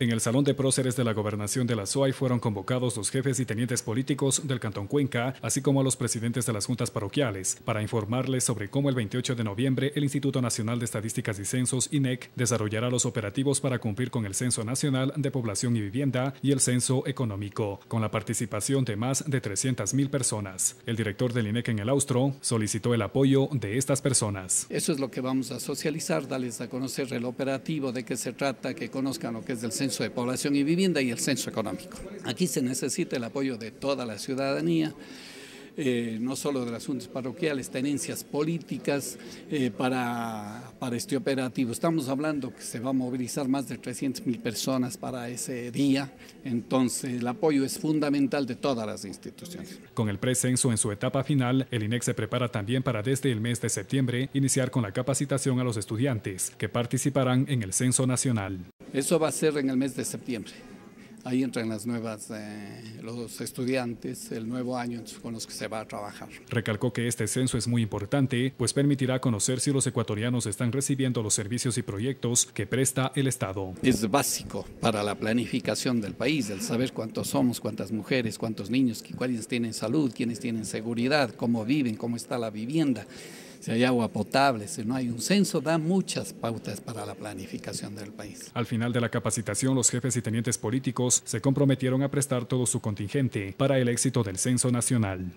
En el Salón de Próceres de la Gobernación de la SOAI fueron convocados los jefes y tenientes políticos del Cantón Cuenca, así como a los presidentes de las juntas parroquiales, para informarles sobre cómo el 28 de noviembre el Instituto Nacional de Estadísticas y Censos, INEC, desarrollará los operativos para cumplir con el Censo Nacional de Población y Vivienda y el Censo Económico, con la participación de más de 300.000 personas. El director del INEC en el Austro solicitó el apoyo de estas personas. Eso es lo que vamos a socializar, darles a conocer el operativo, de qué se trata, que conozcan lo que es el censo de población y vivienda y el censo económico. Aquí se necesita el apoyo de toda la ciudadanía. Eh, no solo de las asuntos parroquiales, tenencias políticas eh, para, para este operativo. Estamos hablando que se va a movilizar más de 300 mil personas para ese día, entonces el apoyo es fundamental de todas las instituciones. Con el presenso en su etapa final, el INEC se prepara también para desde el mes de septiembre iniciar con la capacitación a los estudiantes que participarán en el censo nacional. Eso va a ser en el mes de septiembre. Ahí entran las nuevas, eh, los estudiantes, el nuevo año con los que se va a trabajar. Recalcó que este censo es muy importante, pues permitirá conocer si los ecuatorianos están recibiendo los servicios y proyectos que presta el Estado. Es básico para la planificación del país, el saber cuántos somos, cuántas mujeres, cuántos niños, cuáles tienen salud, quiénes tienen seguridad, cómo viven, cómo está la vivienda si hay agua potable, si no hay un censo, da muchas pautas para la planificación del país. Al final de la capacitación, los jefes y tenientes políticos se comprometieron a prestar todo su contingente para el éxito del censo nacional.